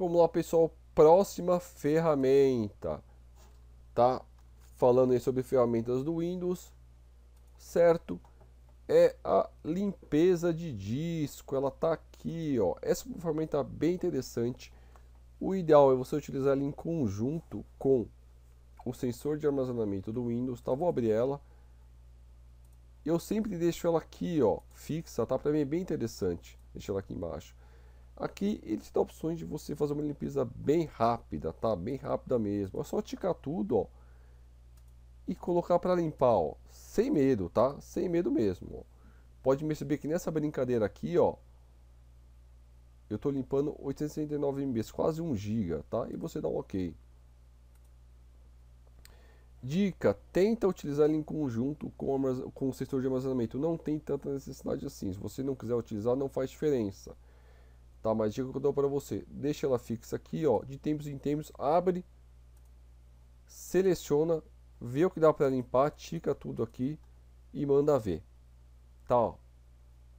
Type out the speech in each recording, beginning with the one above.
Vamos lá, pessoal. Próxima ferramenta. Tá falando aí sobre ferramentas do Windows, certo? É a limpeza de disco. Ela tá aqui, ó. Essa é uma ferramenta bem interessante. O ideal é você utilizar ela em conjunto com o sensor de armazenamento do Windows, tá? Vou abrir ela. Eu sempre deixo ela aqui, ó, fixa, tá? Para mim é bem interessante. Deixa ela aqui embaixo. Aqui ele te dá opções de você fazer uma limpeza bem rápida, tá? Bem rápida mesmo. É só ticar tudo, ó. E colocar para limpar, ó. Sem medo, tá? Sem medo mesmo, ó. Pode perceber que nessa brincadeira aqui, ó. Eu estou limpando 869 MB, quase 1 GB, tá? E você dá um OK. Dica, tenta utilizar ele em conjunto com, com o sensor de armazenamento. Não tem tanta necessidade assim. Se você não quiser utilizar, não faz diferença. Tá, mas dica que eu dou para você, deixa ela fixa aqui, ó, de tempos em tempos, abre, seleciona, vê o que dá para limpar, tica tudo aqui e manda ver. Tá, ó.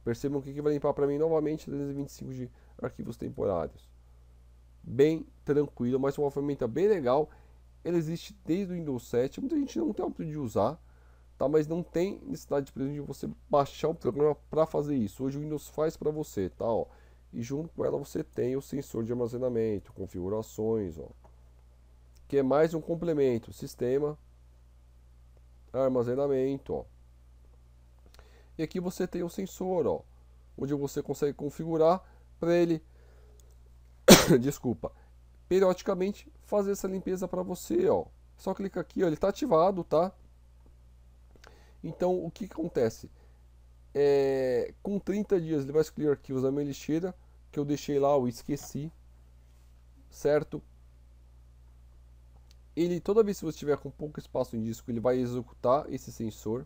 Percebam o que, que vai limpar para mim novamente 325 de arquivos temporários. Bem tranquilo, mas uma ferramenta bem legal. Ele existe desde o Windows 7, muita gente não tem o de usar, tá? Mas não tem necessidade de você baixar o programa para fazer isso. Hoje o Windows faz para você, tá, ó. E junto com ela você tem o sensor de armazenamento, configurações, ó, que é mais um complemento, sistema, armazenamento. Ó. E aqui você tem o um sensor, ó, onde você consegue configurar para ele, desculpa, periodicamente fazer essa limpeza para você. Ó. Só clica aqui, ó, ele está ativado, tá? Então o que acontece? é, com 30 dias ele vai escolher arquivos da minha lixeira que eu deixei lá ou esqueci, certo? Ele toda vez que você tiver com pouco espaço em disco, ele vai executar esse sensor,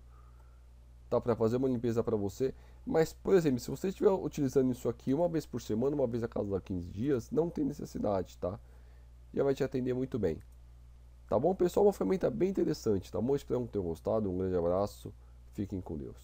tá para fazer uma limpeza para você. Mas por exemplo, se você estiver utilizando isso aqui uma vez por semana, uma vez a cada 15 dias, não tem necessidade, tá? Já vai te atender muito bem. Tá bom, pessoal? Uma ferramenta bem interessante, tá bom? Espero que tenham gostado. Um grande abraço. Fiquem com Deus.